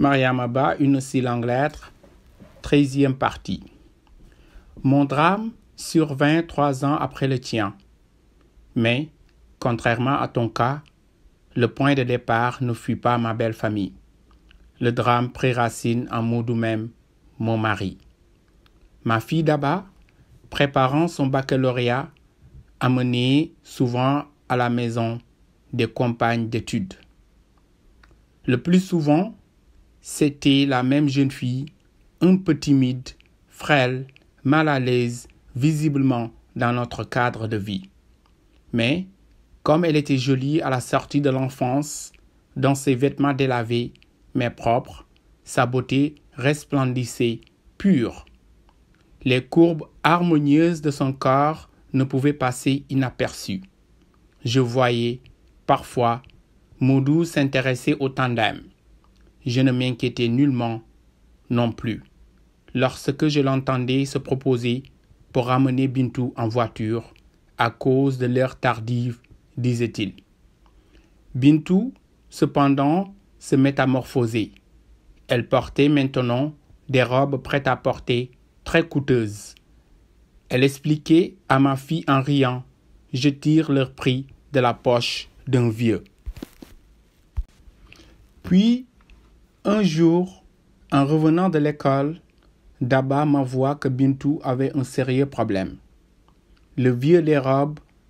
Mariamaba, une lettre, lettre, treizième partie. Mon drame survint trois ans après le tien. Mais, contrairement à ton cas, le point de départ ne fut pas ma belle famille. Le drame pré-racine en Moudou même, mon mari. Ma fille d'Aba, préparant son baccalauréat, amenée souvent à la maison des compagnes d'études. Le plus souvent, c'était la même jeune fille, un peu timide, frêle, mal à l'aise, visiblement dans notre cadre de vie. Mais, comme elle était jolie à la sortie de l'enfance, dans ses vêtements délavés, mais propres, sa beauté resplendissait, pure. Les courbes harmonieuses de son corps ne pouvaient passer inaperçues. Je voyais, parfois, Maudou s'intéresser au tandem je ne m'inquiétais nullement non plus. Lorsque je l'entendais se proposer pour ramener Bintou en voiture à cause de l'heure tardive, disait-il. Bintou, cependant, se métamorphosait. Elle portait maintenant des robes prêtes à porter très coûteuses. Elle expliquait à ma fille en riant Je tire leur prix de la poche d'un vieux. Puis un jour, en revenant de l'école, Daba m'envoie que Bintou avait un sérieux problème. Le vieux des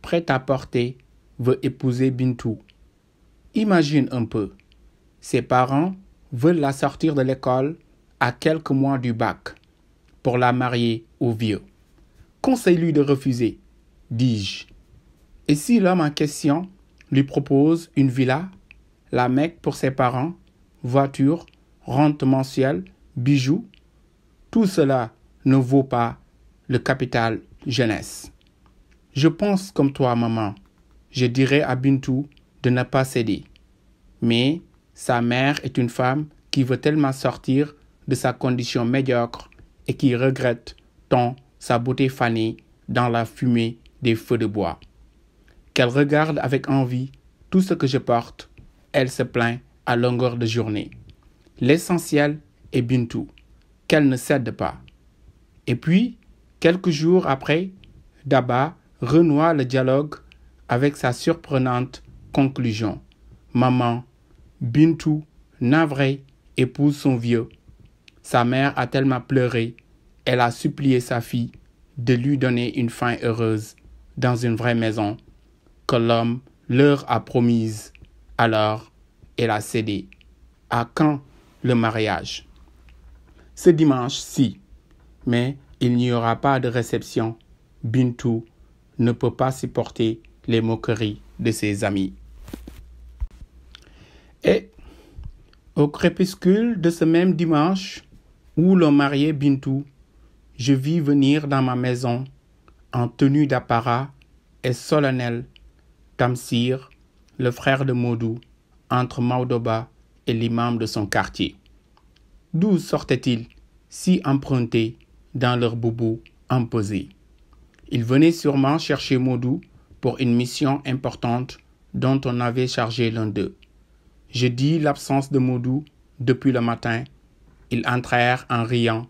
prêt à porter, veut épouser Bintou. Imagine un peu. Ses parents veulent la sortir de l'école à quelques mois du bac pour la marier au vieux. Conseille-lui de refuser, dis-je. Et si l'homme en question lui propose une villa, la Mecque pour ses parents, voiture, rente mensuelle, bijoux, tout cela ne vaut pas le capital jeunesse. Je pense comme toi, maman. Je dirais à Bintou de ne pas céder. Mais sa mère est une femme qui veut tellement sortir de sa condition médiocre et qui regrette tant sa beauté fanée dans la fumée des feux de bois. Qu'elle regarde avec envie tout ce que je porte, elle se plaint longueur de journée. L'essentiel est Bintou, qu'elle ne cède pas. Et puis, quelques jours après, Daba renoua le dialogue avec sa surprenante conclusion. Maman, Bintou, navré épouse son vieux. Sa mère a tellement pleuré, elle a supplié sa fille de lui donner une fin heureuse dans une vraie maison que l'homme leur a promise. Alors, elle a cédé. À quand le mariage Ce dimanche, si. Mais il n'y aura pas de réception. Bintou ne peut pas supporter les moqueries de ses amis. Et au crépuscule de ce même dimanche où l'on marié Bintou, je vis venir dans ma maison, en tenue d'apparat et solennel, Tamsir, le frère de Modou, entre Maudoba et l'imam de son quartier. D'où sortaient-ils, si empruntés, dans leur boubou imposé Ils venaient sûrement chercher Modou pour une mission importante dont on avait chargé l'un d'eux. Je dis l'absence de Modou depuis le matin. Ils entrèrent en riant,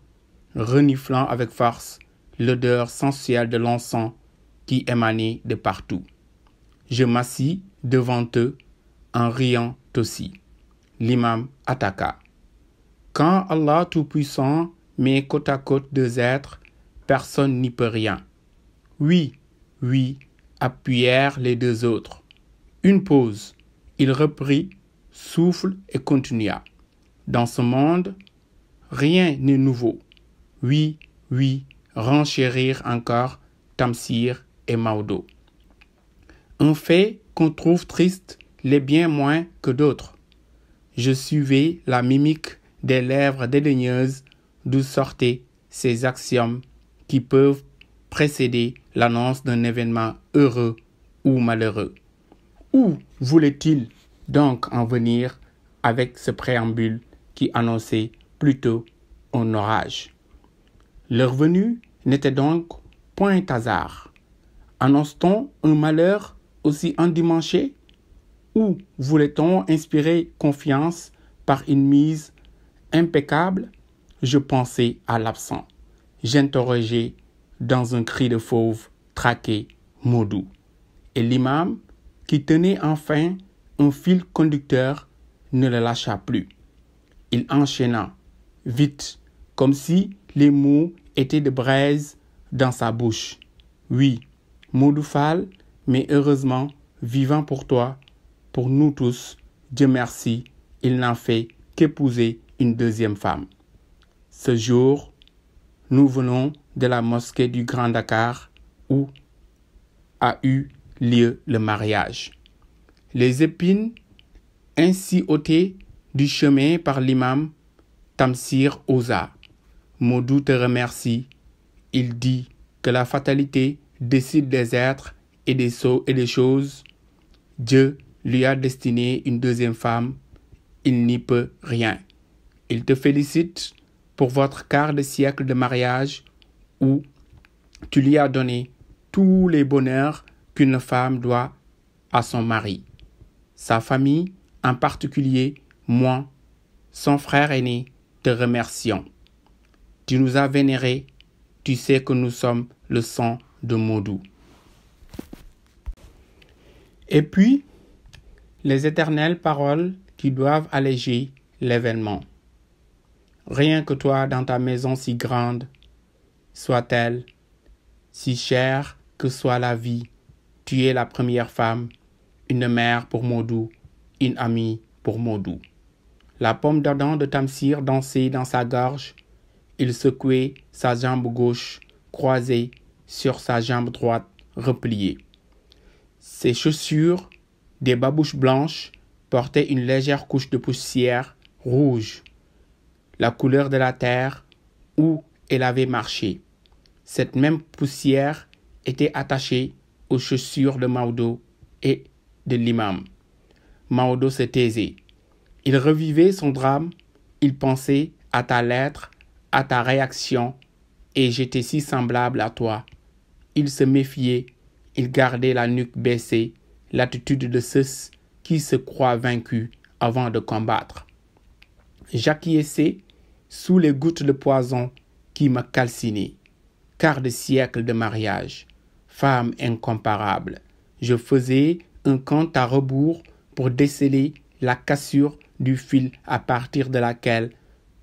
reniflant avec force l'odeur sensuelle de l'encens qui émanait de partout. Je m'assis devant eux en riant aussi. L'imam attaqua. Quand Allah Tout-Puissant met côte à côte deux êtres, personne n'y peut rien. Oui, oui, appuyèrent les deux autres. Une pause. Il reprit, souffle et continua. Dans ce monde, rien n'est nouveau. Oui, oui, renchérir encore Tamsir et Maudo. Un fait qu'on trouve triste les bien moins que d'autres. Je suivais la mimique des lèvres dédaigneuses d'où sortaient ces axiomes qui peuvent précéder l'annonce d'un événement heureux ou malheureux. Où voulait-il donc en venir avec ce préambule qui annonçait plutôt un orage Leur venue n'était donc point hasard. Annonce-t-on un malheur aussi endimanché où voulait-on inspirer confiance par une mise impeccable Je pensais à l'absent. J'interrogeais dans un cri de fauve traqué Maudou. Et l'imam, qui tenait enfin un fil conducteur, ne le lâcha plus. Il enchaîna, vite, comme si les mots étaient de braise dans sa bouche. Oui, Maudoufal, mais heureusement, vivant pour toi, pour nous tous, Dieu merci, il n'a fait qu'épouser une deuxième femme. Ce jour, nous venons de la mosquée du Grand Dakar où a eu lieu le mariage. Les épines ainsi ôtées du chemin par l'imam Tamsir Oza. Modou te remercie. Il dit que la fatalité décide des êtres et des, et des choses. Dieu lui a destiné une deuxième femme, il n'y peut rien. Il te félicite pour votre quart de siècle de mariage où tu lui as donné tous les bonheurs qu'une femme doit à son mari. Sa famille, en particulier moi, son frère aîné, te remercions. Tu nous as vénérés, tu sais que nous sommes le sang de Modou. Et puis, les éternelles paroles qui doivent alléger l'événement. Rien que toi dans ta maison si grande, soit-elle, si chère que soit la vie, tu es la première femme, une mère pour Maudou une amie pour Maudou. La pomme d'Adam de Tamsir dansait dans sa gorge, il secouait sa jambe gauche, croisée sur sa jambe droite, repliée. Ses chaussures des babouches blanches portaient une légère couche de poussière rouge, la couleur de la terre où elle avait marché. Cette même poussière était attachée aux chaussures de Maudo et de l'imam. Maudo se taisait. Il revivait son drame, il pensait à ta lettre, à ta réaction, et j'étais si semblable à toi. Il se méfiait, il gardait la nuque baissée, l'attitude de ceux qui se croient vaincus avant de combattre. J'acquiesçais sous les gouttes de poison qui m'a calciné. Quart de siècle de mariage, femme incomparable, je faisais un compte à rebours pour déceler la cassure du fil à partir de laquelle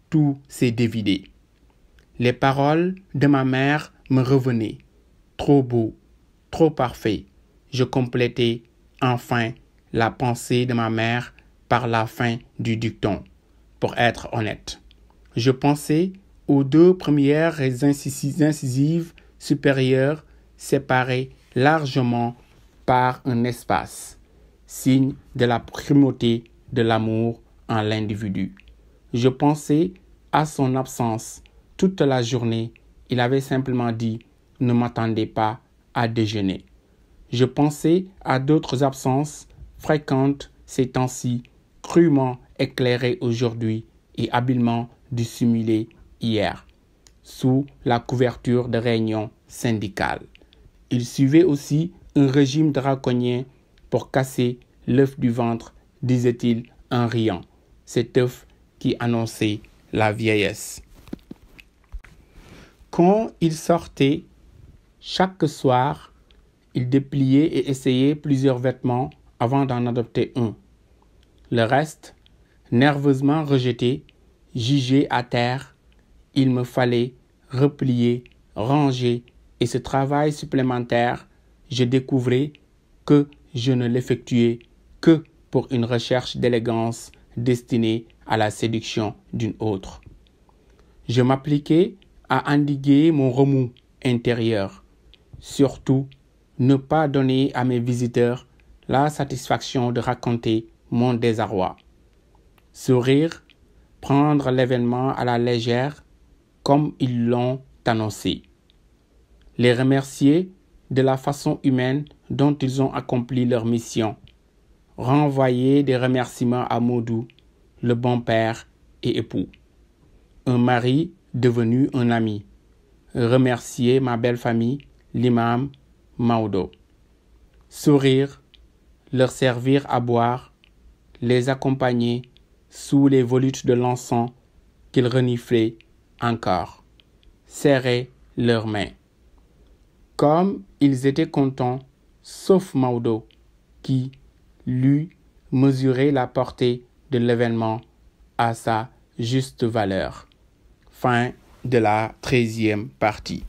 tout s'est dévidé. Les paroles de ma mère me revenaient. Trop beau, trop parfait. Je complétais enfin la pensée de ma mère par la fin du dicton, pour être honnête. Je pensais aux deux premières incisives supérieures séparées largement par un espace, signe de la primauté de l'amour en l'individu. Je pensais à son absence toute la journée. Il avait simplement dit ne m'attendez pas à déjeuner. Je pensais à d'autres absences fréquentes ces temps-ci, crûment éclairées aujourd'hui et habilement dissimulées hier, sous la couverture de réunions syndicales. Il suivait aussi un régime draconien pour casser l'œuf du ventre, disait-il en riant, cet œuf qui annonçait la vieillesse. Quand il sortait, chaque soir, il dépliait et essayait plusieurs vêtements avant d'en adopter un. Le reste, nerveusement rejeté, jugé à terre, il me fallait replier, ranger, et ce travail supplémentaire, je découvrais que je ne l'effectuais que pour une recherche d'élégance destinée à la séduction d'une autre. Je m'appliquais à endiguer mon remous intérieur, surtout ne pas donner à mes visiteurs la satisfaction de raconter mon désarroi. Sourire, prendre l'événement à la légère comme ils l'ont annoncé. Les remercier de la façon humaine dont ils ont accompli leur mission. Renvoyer des remerciements à Modou, le bon père et époux. Un mari devenu un ami. Remercier ma belle famille, l'imam Maudo. Sourire, leur servir à boire, les accompagner sous les volutes de l'encens qu'ils reniflaient encore. Serrer leurs mains. Comme ils étaient contents, sauf Maudo, qui, lui, mesurait la portée de l'événement à sa juste valeur. Fin de la treizième partie.